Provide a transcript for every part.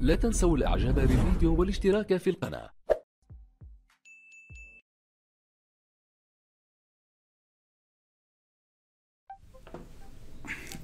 لا تنسوا الاعجاب بالفيديو والاشتراك في القناة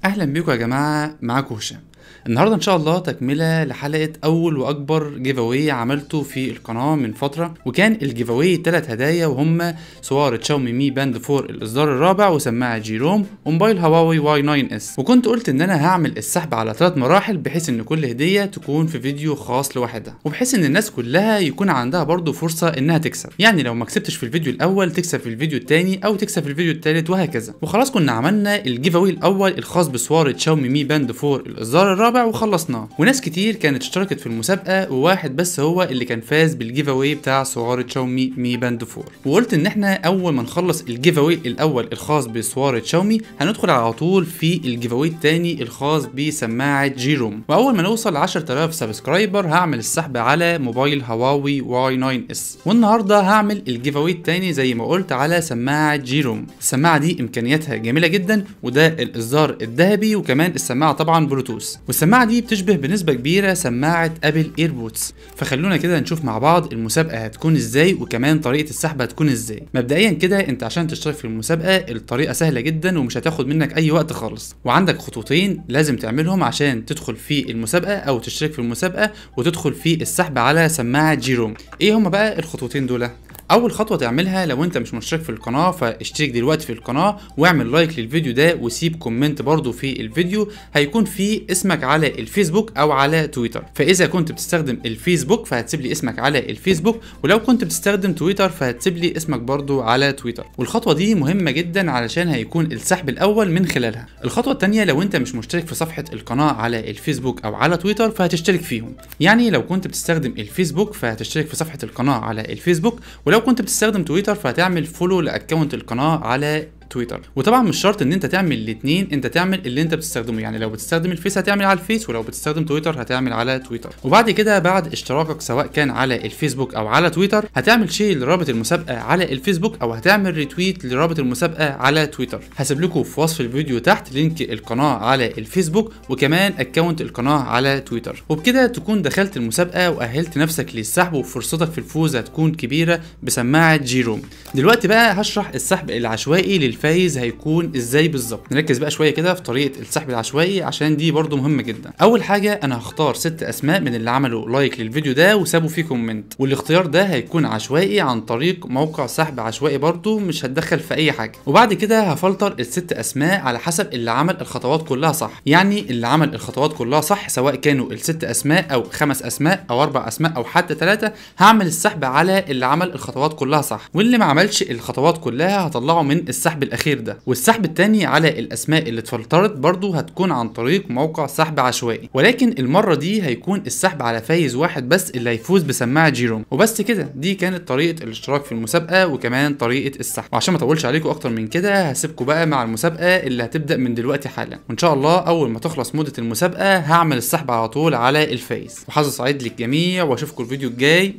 اهلا بيكم يا جماعة معاكم هشام النهارده ان شاء الله تكمله لحلقه اول واكبر جيف اوي عملته في القناه من فتره وكان الجيف اوي ثلاث هدايا وهم صور تشاومي مي باند 4 الاصدار الرابع وسماعه جيروم وموبايل هواوي واي 9 اس وكنت قلت ان انا هعمل السحب على ثلاث مراحل بحيث ان كل هديه تكون في فيديو خاص لوحدها وبحيث ان الناس كلها يكون عندها برضه فرصه انها تكسب يعني لو ما كسبتش في الفيديو الاول تكسب في الفيديو الثاني او تكسب في الفيديو الثالث وهكذا وخلاص كنا عملنا الجيف اوي الاول الخاص بصور تشاومي مي باند 4 الاصدار الرابع وخلصناه وناس كتير كانت اشتركت في المسابقه وواحد بس هو اللي كان فاز بالجيف اوي بتاع صوارة شاومي مي باند 4 وقلت ان احنا اول ما نخلص الجيف اوي الاول الخاص بصوارة شاومي هندخل على طول في الجيف اوي الثاني الخاص بسماعه جيروم واول ما نوصل 10000 سبسكرايبر هعمل السحب على موبايل هواوي واي 9 اس والنهارده هعمل الجيف اوي الثاني زي ما قلت على سماعه جيروم السماعه دي امكانياتها جميله جدا وده الاصدار الذهبي وكمان السماعه طبعا بلوتوث والسماعة دي بتشبه بنسبة كبيرة سماعة ابل إيربوتس فخلونا كده نشوف مع بعض المسابقة هتكون ازاي وكمان طريقة السحب هتكون ازاي مبدئيا كده انت عشان تشترك في المسابقة الطريقة سهلة جدا ومش هتاخد منك اي وقت خالص وعندك خطوتين لازم تعملهم عشان تدخل في المسابقة او تشترك في المسابقة وتدخل في السحب على سماعة جيروم ايه هما بقى الخطوتين دول اول خطوه تعملها لو انت مش مشترك في القناه فاشترك دلوقتي في القناه واعمل لايك للفيديو ده وسيب كومنت برده في الفيديو هيكون فيه اسمك على الفيسبوك او على تويتر فاذا كنت بتستخدم الفيسبوك فهتسيب لي اسمك على الفيسبوك ولو كنت بتستخدم تويتر فهتسيب لي اسمك برده على تويتر والخطوه دي مهمه جدا علشان هيكون السحب الاول من خلالها الخطوه الثانيه لو انت مش مشترك في صفحه القناه على الفيسبوك او على تويتر فهتشترك فيهم يعني لو كنت بتستخدم الفيسبوك فهتشترك في صفحه القناه على الفيسبوك ولو كنت بتستخدم تويتر فهتعمل فولو لاكونت القناه على تويتر وطبعا مش شرط ان انت تعمل الاثنين انت تعمل اللي انت بتستخدمه يعني لو بتستخدم الفيس هتعمل على الفيس ولو بتستخدم تويتر هتعمل على تويتر وبعد كده بعد اشتراكك سواء كان على الفيسبوك او على تويتر هتعمل شير لرابط المسابقه على الفيسبوك او هتعمل ريتويت لرابط المسابقه على تويتر هسيب لكم في وصف الفيديو تحت لينك القناه على الفيسبوك وكمان اكونت القناه على تويتر وبكده تكون دخلت المسابقه واهلت نفسك للسحب وفرصتك في الفوز هتكون كبيره بسماعه جيروم دلوقتي بقى هشرح السحب العشوائي للفيسبوك الفايز هيكون ازاي بالظبط نركز بقى شويه كده في طريقه السحب العشوائي عشان دي برده مهمه جدا اول حاجه انا هختار ست اسماء من اللي عملوا لايك للفيديو ده وسابوا فيه كومنت والاختيار ده هيكون عشوائي عن طريق موقع سحب عشوائي برده مش هتدخل في اي حاجه وبعد كده هفلتر الست اسماء على حسب اللي عمل الخطوات كلها صح يعني اللي عمل الخطوات كلها صح سواء كانوا الست اسماء او خمس اسماء او اربع اسماء او حتى ثلاثه هعمل السحب على اللي عمل الخطوات كلها صح واللي ما عملش الخطوات كلها هطلعه من السحب السحب الاخير ده والسحب الثاني على الاسماء اللي اتفلترت برضو هتكون عن طريق موقع سحب عشوائي ولكن المره دي هيكون السحب على فايز واحد بس اللي هيفوز بسماعه جيروم وبس كده دي كانت طريقه الاشتراك في المسابقه وكمان طريقه السحب وعشان ما اطولش عليكم اكتر من كده هسيبكم بقى مع المسابقه اللي هتبدا من دلوقتي حالا وان شاء الله اول ما تخلص مده المسابقه هعمل السحب على طول على الفايز وحظ سعيد للجميع واشوفكم الفيديو الجاي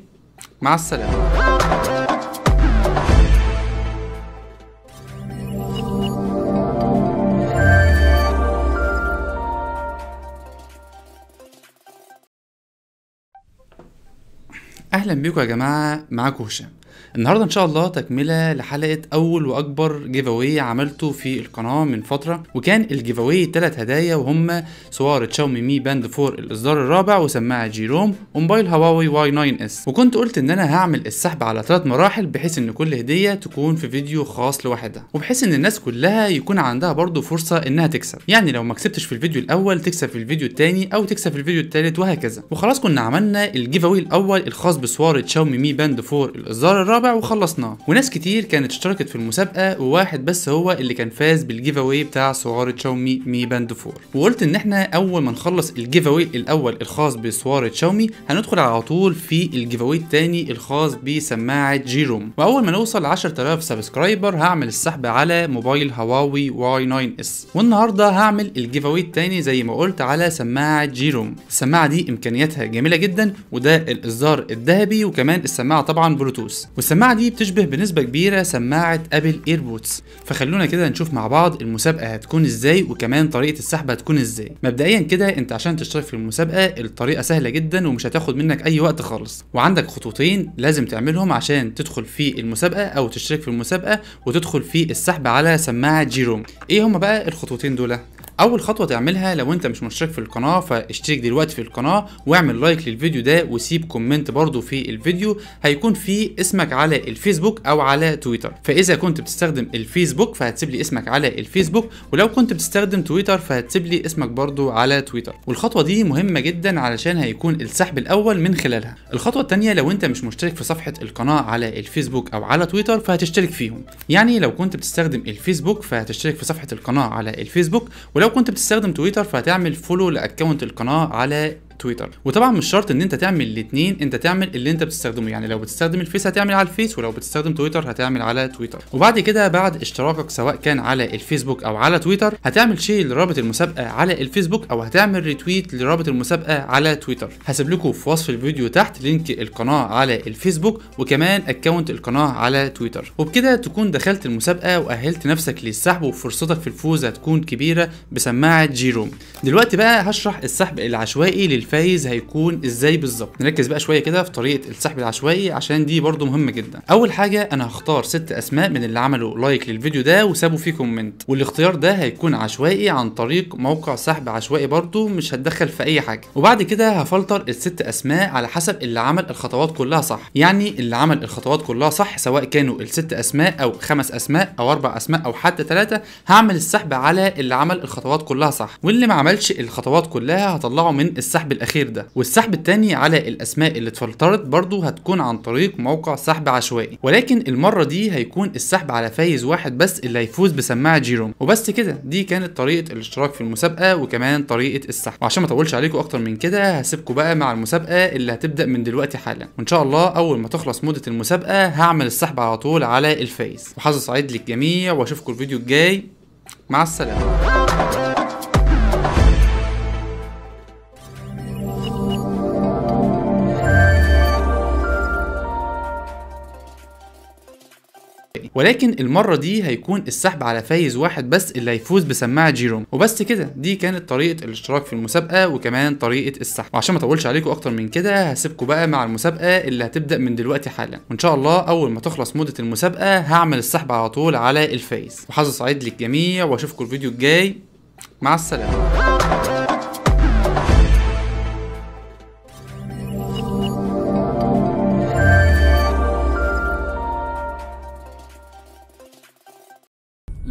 مع السلامه اهلا بيكم يا جماعه معاكم هشام النهارده ان شاء الله تكمله لحلقه اول واكبر جيف اوي عملته في القناه من فتره وكان الجيف اواي ثلاث هدايا وهم صور شاومي مي باند 4 الاصدار الرابع وسماعه جيروم وموبايل هواوي واي 9 اس وكنت قلت ان انا هعمل السحب على ثلاث مراحل بحيث ان كل هديه تكون في فيديو خاص لوحدها وبحيث ان الناس كلها يكون عندها برضه فرصه انها تكسب يعني لو ما كسبتش في الفيديو الاول تكسب في الفيديو الثاني او تكسب في الفيديو الثالث وهكذا وخلاص كنا عملنا الجيف اواي الاول الخاص بصور شاومي مي باند 4 الاصدار الرابع وخلصناه وناس كتير كانت اشتركت في المسابقه وواحد بس هو اللي كان فاز بالجيف اواي بتاع صوارة شاومي مي باند 4 وقلت ان احنا اول ما نخلص الجيف اواي الاول الخاص بصوارة شاومي هندخل على طول في الجيف اواي الثاني الخاص بسماعه جيروم واول ما نوصل 10000 سبسكرايبر هعمل السحب على موبايل هواوي واي 9 اس والنهارده هعمل الجيف اواي الثاني زي ما قلت على سماعه جيروم السماعه دي امكانياتها جميله جدا وده الاصدار الذهبي وكمان السماعه طبعا بلوتوث والسماعة دي بتشبه بنسبة كبيرة سماعة ابل إيربوتس فخلونا كده نشوف مع بعض المسابقة هتكون ازاي وكمان طريقة السحب هتكون ازاي مبدئيا كده انت عشان تشترك في المسابقة الطريقة سهلة جدا ومش هتاخد منك اي وقت خالص وعندك خطوتين لازم تعملهم عشان تدخل في المسابقة او تشترك في المسابقة وتدخل في السحب على سماعة جيروم ايه هما بقى الخطوتين دول اول خطوه تعملها لو انت مش مشترك في القناه فاشترك دلوقتي في القناه واعمل لايك للفيديو ده وسيب كومنت برده في الفيديو هيكون فيه اسمك على الفيسبوك او على تويتر فاذا كنت بتستخدم الفيسبوك فهتسيب لي اسمك على الفيسبوك ولو كنت بتستخدم تويتر فهتسيب لي اسمك برده على تويتر والخطوه دي مهمه جدا علشان هيكون السحب الاول من خلالها الخطوه الثانيه لو انت مش مشترك في صفحه القناه على الفيسبوك او على تويتر فهتشترك فيهم يعني لو كنت بتستخدم الفيسبوك فهتشترك في صفحه القناه على الفيسبوك ولو ولو كنت بتستخدم تويتر فهتعمل فولو لاكونت القناه على تويتر وطبعا مش شرط ان انت تعمل الاثنين انت تعمل اللي انت بتستخدمه يعني لو بتستخدم الفيس هتعمل على الفيس ولو بتستخدم تويتر هتعمل على تويتر وبعد كده بعد اشتراكك سواء كان على الفيسبوك او على تويتر هتعمل شير لرابط المسابقه على الفيسبوك او هتعمل ريتويت لرابط المسابقه على تويتر هسيب لكم في وصف الفيديو تحت لينك القناه على الفيسبوك وكمان اكونت القناه على تويتر وبكده تكون دخلت المسابقه واهلت نفسك للسحب وفرصتك في الفوز هتكون كبيره بسماعه جيروم دلوقتي بقى هشرح السحب العشوائي للف الفايز هيكون ازاي بالظبط نركز بقى شويه كده في طريقه السحب العشوائي عشان دي برده مهمه جدا اول حاجه انا هختار ست اسماء من اللي عملوا لايك للفيديو ده وسابوا فيه كومنت والاختيار ده هيكون عشوائي عن طريق موقع سحب عشوائي برده مش هتدخل في اي حاجه وبعد كده هفلتر الست اسماء على حسب اللي عمل الخطوات كلها صح يعني اللي عمل الخطوات كلها صح سواء كانوا الست اسماء او خمس اسماء او اربع اسماء او حتى ثلاثه هعمل السحب على اللي عمل الخطوات كلها صح واللي ما عملش الخطوات كلها هطلعه من السحب الاخير ده والسحب الثاني على الاسماء اللي اتفلترت برضه هتكون عن طريق موقع سحب عشوائي ولكن المره دي هيكون السحب على فايز واحد بس اللي هيفوز بسماعه جيروم وبس كده دي كانت طريقه الاشتراك في المسابقه وكمان طريقه السحب وعشان ما اطولش عليكم اكتر من كده هسيبكم بقى مع المسابقه اللي هتبدا من دلوقتي حالا وان شاء الله اول ما تخلص مده المسابقه هعمل السحب على طول على الفايز وحظ سعيد للجميع واشوفكم الفيديو الجاي مع السلامه الباقي ولكن المره دي هيكون السحب على فايز واحد بس اللي هيفوز بسماعه جيروم وبس كده دي كانت طريقه الاشتراك في المسابقه وكمان طريقه السحب وعشان ما اطولش عليكم اكتر من كده هسيبكم بقى مع المسابقه اللي هتبدا من دلوقتي حالا وان شاء الله اول ما تخلص مده المسابقه هعمل السحب على طول على الفايز وحظ سعيد للجميع واشوفكم الفيديو الجاي مع السلامه